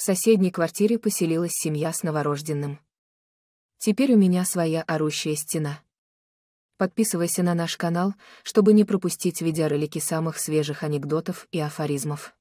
В соседней квартире поселилась семья с новорожденным. Теперь у меня своя орущая стена. Подписывайся на наш канал, чтобы не пропустить видеоролики самых свежих анекдотов и афоризмов.